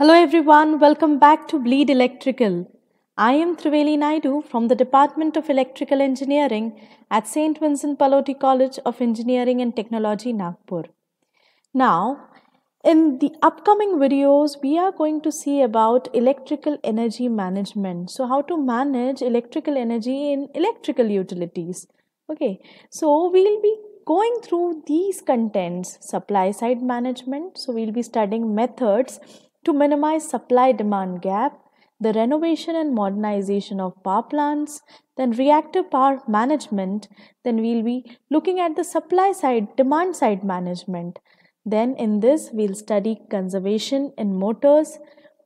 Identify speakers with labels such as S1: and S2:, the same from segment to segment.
S1: Hello everyone, welcome back to Bleed Electrical. I am Triveli Naidu from the Department of Electrical Engineering at St. Vincent Pallotti College of Engineering and Technology, Nagpur. Now, in the upcoming videos, we are going to see about electrical energy management. So, how to manage electrical energy in electrical utilities. Okay, so we'll be going through these contents supply side management. So, we'll be studying methods to minimize supply demand gap, the renovation and modernization of power plants, then reactive power management, then we'll be looking at the supply side, demand side management. Then in this, we'll study conservation in motors,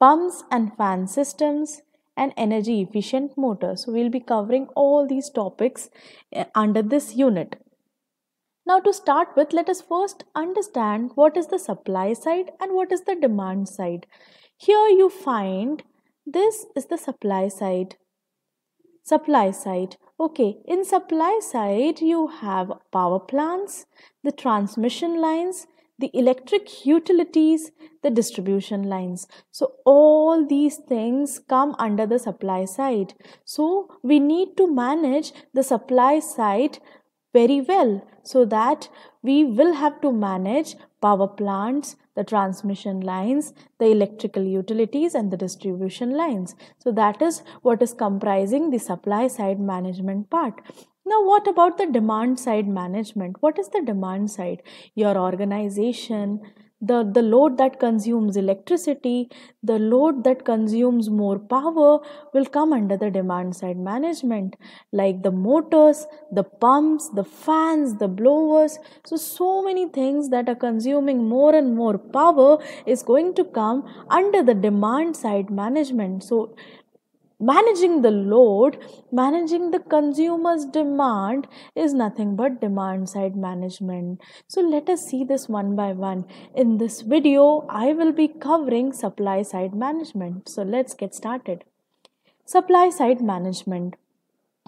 S1: pumps and fan systems, and energy efficient motors. So we'll be covering all these topics eh, under this unit. Now, to start with, let us first understand what is the supply side and what is the demand side. Here you find this is the supply side. Supply side. Okay, in supply side, you have power plants, the transmission lines, the electric utilities, the distribution lines. So, all these things come under the supply side. So, we need to manage the supply side very well so that we will have to manage power plants, the transmission lines, the electrical utilities and the distribution lines. So that is what is comprising the supply side management part. Now, what about the demand side management? What is the demand side? Your organization, the, the load that consumes electricity, the load that consumes more power will come under the demand side management, like the motors, the pumps, the fans, the blowers. So, so many things that are consuming more and more power is going to come under the demand side management. So, managing the load, managing the consumer's demand is nothing but demand side management. So let us see this one by one. In this video, I will be covering supply side management. So let's get started. Supply side management.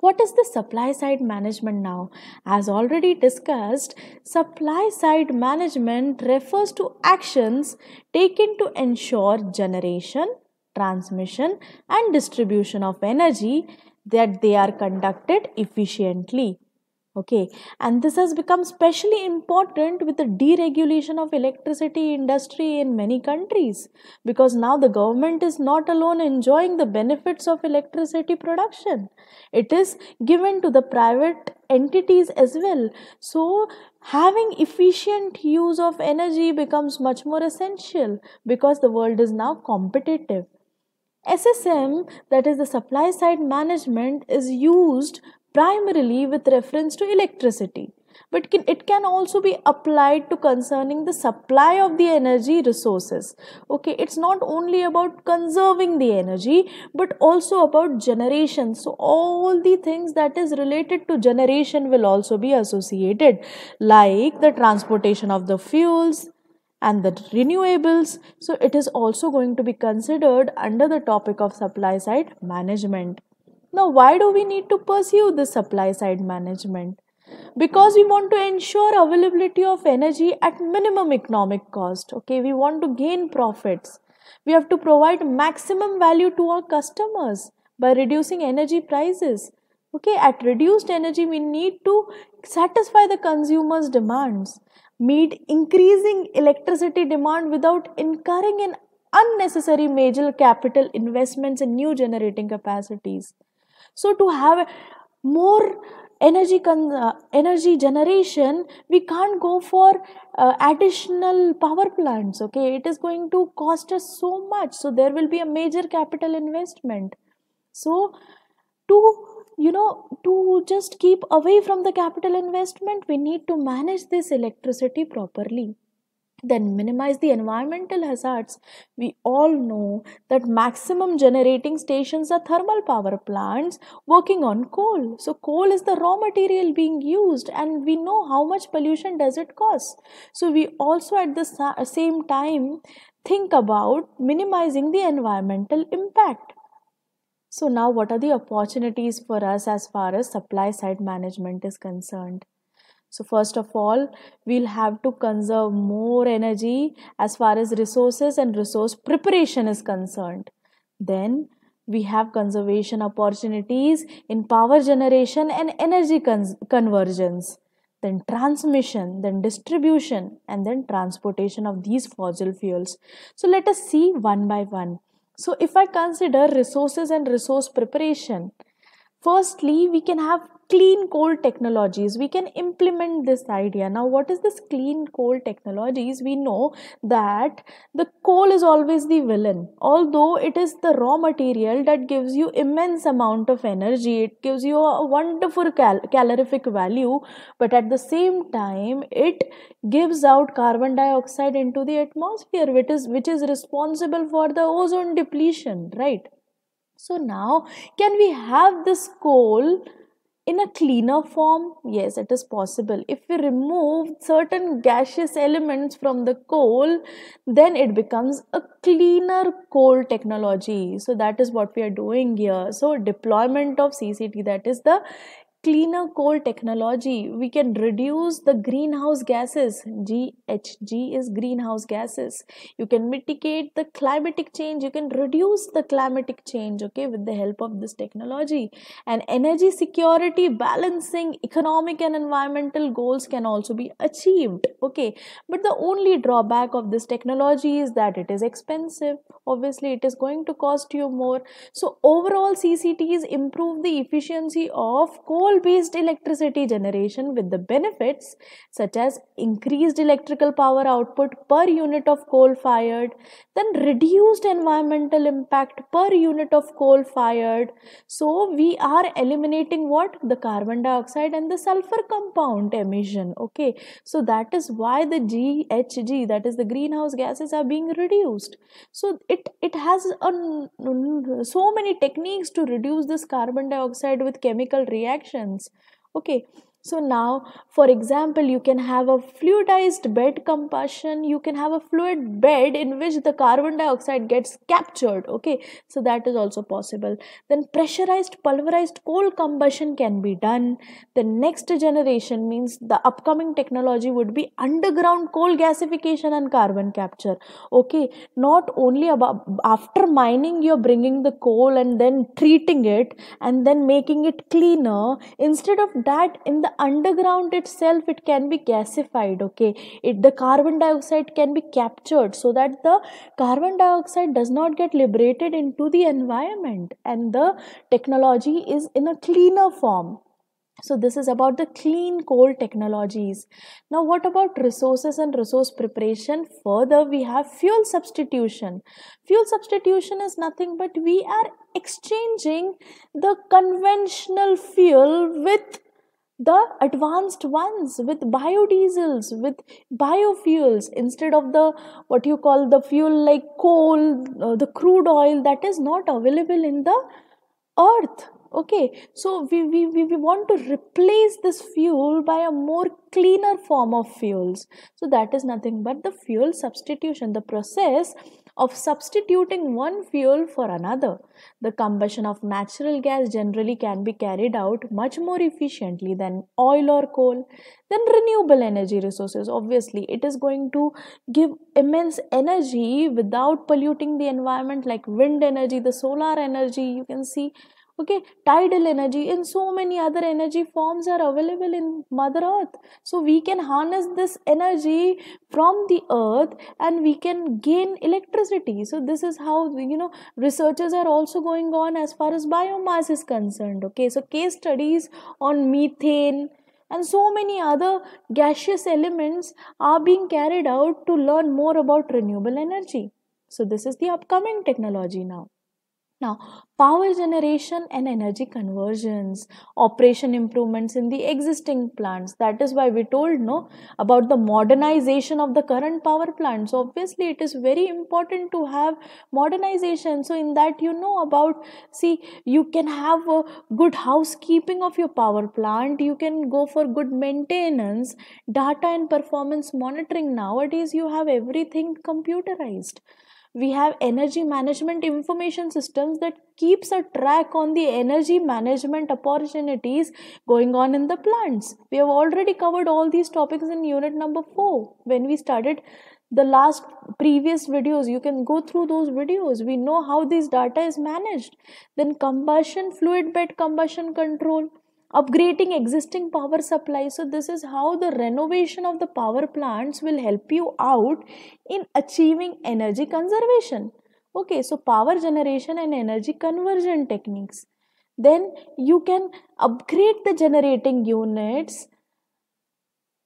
S1: What is the supply side management now? As already discussed, supply side management refers to actions taken to ensure generation, transmission and distribution of energy that they are conducted efficiently okay and this has become specially important with the deregulation of electricity industry in many countries because now the government is not alone enjoying the benefits of electricity production it is given to the private entities as well so having efficient use of energy becomes much more essential because the world is now competitive SSM, that is the supply side management, is used primarily with reference to electricity, but it can also be applied to concerning the supply of the energy resources. Okay, it's not only about conserving the energy, but also about generation. So, all the things that is related to generation will also be associated, like the transportation of the fuels, and the renewables. So, it is also going to be considered under the topic of supply side management. Now, why do we need to pursue the supply side management? because we want to ensure availability of energy at minimum economic cost okay we want to gain profits we have to provide maximum value to our customers by reducing energy prices okay at reduced energy we need to satisfy the consumers demands meet increasing electricity demand without incurring an unnecessary major capital investments in new generating capacities so to have more energy con- uh, energy generation we can't go for uh, additional power plants okay it is going to cost us so much so there will be a major capital investment so to you know to just keep away from the capital investment we need to manage this electricity properly then minimize the environmental hazards we all know that maximum generating stations are thermal power plants working on coal so coal is the raw material being used and we know how much pollution does it cause so we also at the sa- same time think about minimizing the environmental impact so, now what are the opportunities for us as far as supply side management is concerned? So, first of all, we'll have to conserve more energy as far as resources and resource preparation is concerned. Then, we have conservation opportunities in power generation and energy con- convergence, then transmission, then distribution, and then transportation of these fossil fuels. So, let us see one by one. So, if I consider resources and resource preparation, firstly we can have clean coal technologies we can implement this idea now what is this clean coal technologies we know that the coal is always the villain although it is the raw material that gives you immense amount of energy it gives you a wonderful cal calorific value but at the same time it gives out carbon dioxide into the atmosphere which is which is responsible for the ozone depletion right so now can we have this coal in a cleaner form? Yes, it is possible. If we remove certain gaseous elements from the coal, then it becomes a cleaner coal technology. So that is what we are doing here. So deployment of CCT, that is the cleaner coal technology, we can reduce the greenhouse gases. GHG is greenhouse gases. You can mitigate the climatic change. You can reduce the climatic change, okay, with the help of this technology. And energy security, balancing economic and environmental goals can also be achieved, okay. But the only drawback of this technology is that it is expensive. Obviously, it is going to cost you more. So, overall, CCTs improve the efficiency of coal coal based electricity generation with the benefits such as increased electrical power output per unit of coal fired, then reduced environmental impact per unit of coal fired. So, we are eliminating what? The carbon dioxide and the sulfur compound emission. Okay, so that is why the GHG, that is the greenhouse gases, are being reduced. So, it, it has a, so many techniques to reduce this carbon dioxide with chemical reactions okay so now, for example, you can have a fluidized bed combustion. you can have a fluid bed in which the carbon dioxide gets captured. Okay, so that is also possible. Then pressurized pulverized coal combustion can be done. The next generation means the upcoming technology would be underground coal gasification and carbon capture. Okay, not only about after mining, you're bringing the coal and then treating it and then making it cleaner. Instead of that, in the underground itself it can be gasified okay it the carbon dioxide can be captured so that the carbon dioxide does not get liberated into the environment and the technology is in a cleaner form so this is about the clean coal technologies. Now what about resources and resource preparation? Further we have fuel substitution. Fuel substitution is nothing but we are exchanging the conventional fuel with the advanced ones with biodiesels with biofuels instead of the what you call the fuel like coal uh, the crude oil that is not available in the earth okay so we, we, we, we want to replace this fuel by a more cleaner form of fuels so that is nothing but the fuel substitution the process of substituting one fuel for another the combustion of natural gas generally can be carried out much more efficiently than oil or coal then renewable energy resources obviously it is going to give immense energy without polluting the environment like wind energy the solar energy you can see okay tidal energy and so many other energy forms are available in mother earth so we can harness this energy from the earth and we can gain electricity so this is how you know researchers are also going on as far as biomass is concerned okay so case studies on methane and so many other gaseous elements are being carried out to learn more about renewable energy. So, this is the upcoming technology now. Now, power generation and energy conversions, operation improvements in the existing plants. That is why we told no about the modernization of the current power plants. obviously, it is very important to have modernization. So in that, you know about see, you can have a good housekeeping of your power plant. You can go for good maintenance, data and performance monitoring. Nowadays, you have everything computerized we have energy management information systems that keeps a track on the energy management opportunities going on in the plants we have already covered all these topics in unit number 4 when we started the last previous videos you can go through those videos we know how this data is managed then combustion fluid bed combustion control upgrading existing power supply so this is how the renovation of the power plants will help you out in achieving energy conservation okay so power generation and energy conversion techniques then you can upgrade the generating units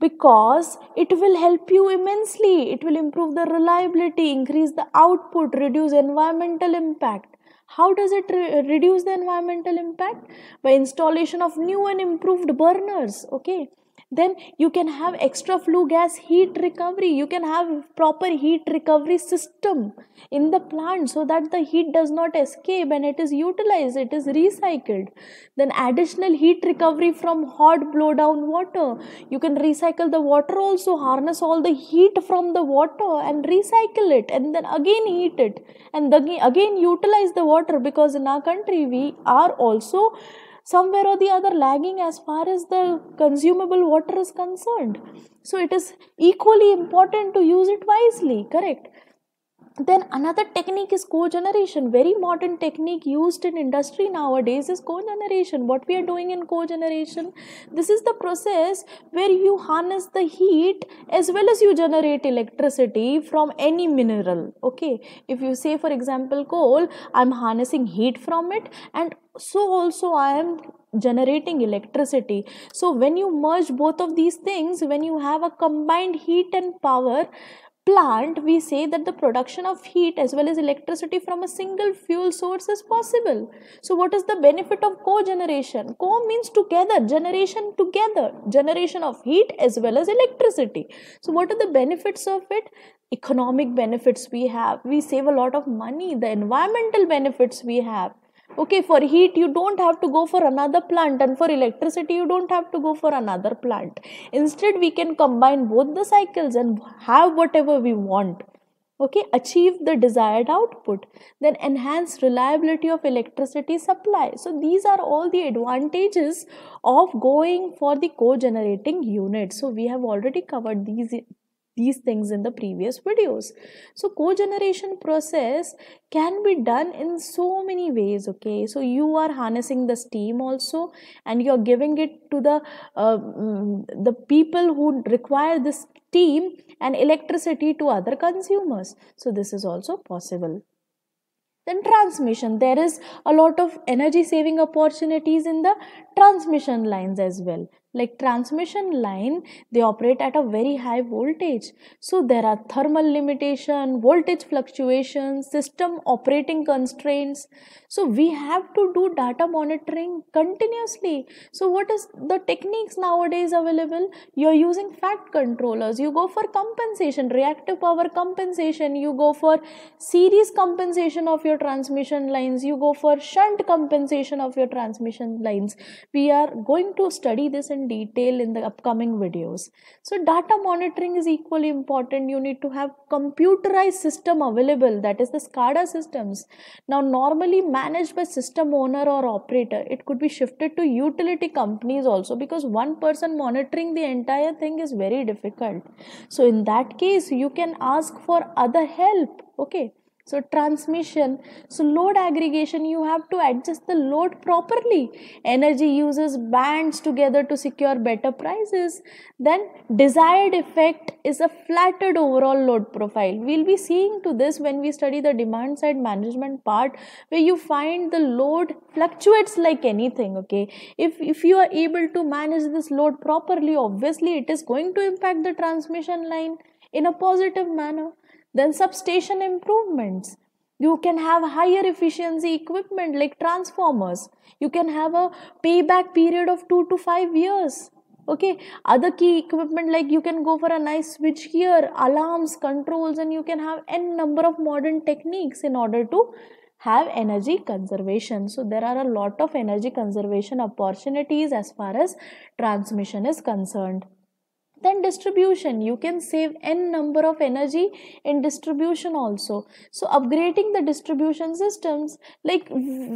S1: because it will help you immensely it will improve the reliability increase the output reduce environmental impact how does it re- reduce the environmental impact? By installation of new and improved burners, okay, then you can have extra flue gas heat recovery you can have proper heat recovery system in the plant so that the heat does not escape and it is utilized it is recycled then additional heat recovery from hot blow down water you can recycle the water also harness all the heat from the water and recycle it and then again heat it and again utilize the water because in our country we are also somewhere or the other lagging as far as the consumable water is concerned. So it is equally important to use it wisely, correct? then another technique is cogeneration very modern technique used in industry nowadays is cogeneration what we are doing in cogeneration this is the process where you harness the heat as well as you generate electricity from any mineral okay if you say for example coal i'm harnessing heat from it and so also i am generating electricity so when you merge both of these things when you have a combined heat and power plant, we say that the production of heat as well as electricity from a single fuel source is possible. So, what is the benefit of co-generation? Co means together, generation together, generation of heat as well as electricity. So, what are the benefits of it? Economic benefits we have, we save a lot of money, the environmental benefits we have okay for heat you don't have to go for another plant and for electricity you don't have to go for another plant instead we can combine both the cycles and have whatever we want okay achieve the desired output then enhance reliability of electricity supply so these are all the advantages of going for the co-generating unit so we have already covered these these things in the previous videos so cogeneration process can be done in so many ways okay so you are harnessing the steam also and you're giving it to the uh, mm, the people who require this steam and electricity to other consumers so this is also possible then transmission there is a lot of energy saving opportunities in the transmission lines as well like transmission line they operate at a very high voltage so there are thermal limitation voltage fluctuations system operating constraints so we have to do data monitoring continuously so what is the techniques nowadays available you're using fat controllers you go for compensation reactive power compensation you go for series compensation of your transmission lines you go for shunt compensation of your transmission lines we are going to study this in in detail in the upcoming videos. So data monitoring is equally important. You need to have computerized system available that is the SCADA systems. Now normally managed by system owner or operator. It could be shifted to utility companies also because one person monitoring the entire thing is very difficult. So in that case you can ask for other help. Okay so transmission so load aggregation you have to adjust the load properly energy uses bands together to secure better prices then desired effect is a flattered overall load profile we'll be seeing to this when we study the demand side management part where you find the load fluctuates like anything okay if if you are able to manage this load properly obviously it is going to impact the transmission line in a positive manner then substation improvements. You can have higher efficiency equipment like transformers. You can have a payback period of 2 to 5 years. Okay, other key equipment like you can go for a nice switch here alarms, controls, and you can have n number of modern techniques in order to have energy conservation. So there are a lot of energy conservation opportunities as far as transmission is concerned then distribution you can save n number of energy in distribution also so upgrading the distribution systems like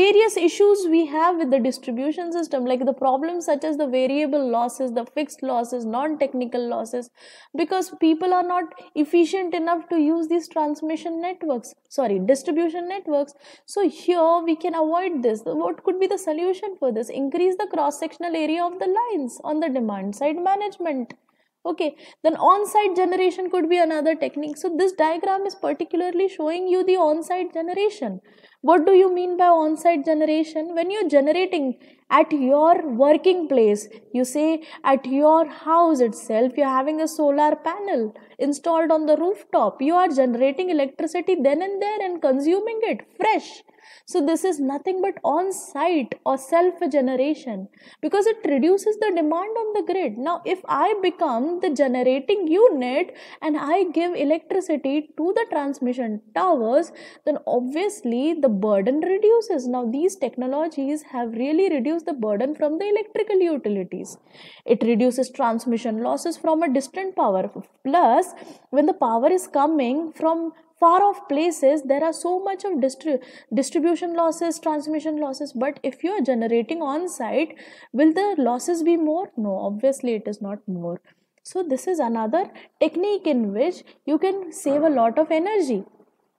S1: various issues we have with the distribution system like the problems such as the variable losses the fixed losses non technical losses because people are not efficient enough to use these transmission networks sorry distribution networks so here we can avoid this what could be the solution for this increase the cross sectional area of the lines on the demand side management okay then on-site generation could be another technique so this diagram is particularly showing you the on-site generation what do you mean by on site generation? When you're generating at your working place, you say at your house itself, you're having a solar panel installed on the rooftop. You are generating electricity then and there and consuming it fresh. So, this is nothing but on site or self generation because it reduces the demand on the grid. Now, if I become the generating unit and I give electricity to the transmission towers, then obviously the burden reduces. Now, these technologies have really reduced the burden from the electrical utilities. It reduces transmission losses from a distant power. Plus, when the power is coming from far off places there are so much of distri- distribution losses transmission losses but if you are generating on site will the losses be more no obviously it is not more so this is another technique in which you can save a lot of energy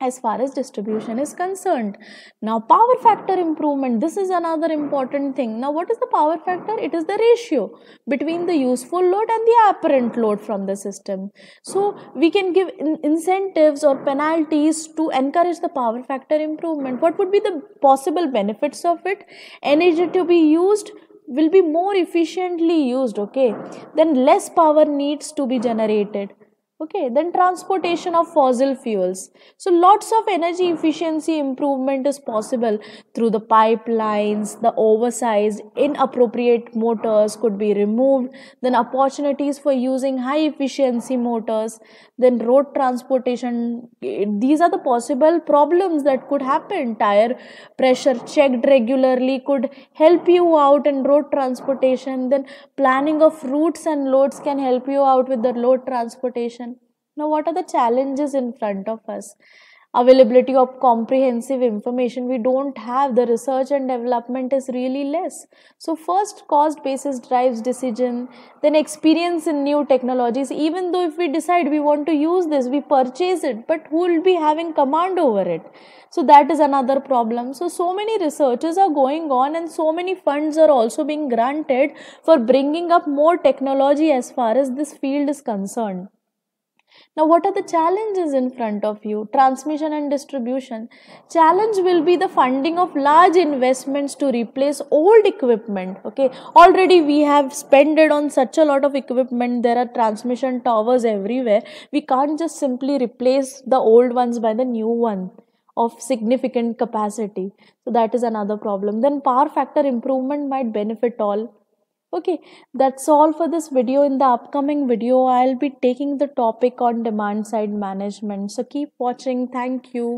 S1: as far as distribution is concerned. Now power factor improvement, this is another important thing. Now what is the power factor? It is the ratio between the useful load and the apparent load from the system. So we can give in incentives or penalties to encourage the power factor improvement. What would be the possible benefits of it? Energy to be used will be more efficiently used, okay? Then less power needs to be generated okay then transportation of fossil fuels so lots of energy efficiency improvement is possible through the pipelines the oversized inappropriate motors could be removed then opportunities for using high efficiency motors then road transportation these are the possible problems that could happen tire pressure checked regularly could help you out in road transportation then planning of routes and loads can help you out with the road transportation now, what are the challenges in front of us? Availability of comprehensive information we don't have, the research and development is really less. So, first, cost basis drives decision, then, experience in new technologies. Even though if we decide we want to use this, we purchase it, but who will be having command over it? So, that is another problem. So, so many researches are going on, and so many funds are also being granted for bringing up more technology as far as this field is concerned. Now, what are the challenges in front of you? Transmission and distribution. Challenge will be the funding of large investments to replace old equipment. Okay, already we have spended on such a lot of equipment. There are transmission towers everywhere. We can't just simply replace the old ones by the new one of significant capacity. So that is another problem. Then power factor improvement might benefit all okay that's all for this video in the upcoming video i'll be taking the topic on demand side management so keep watching thank you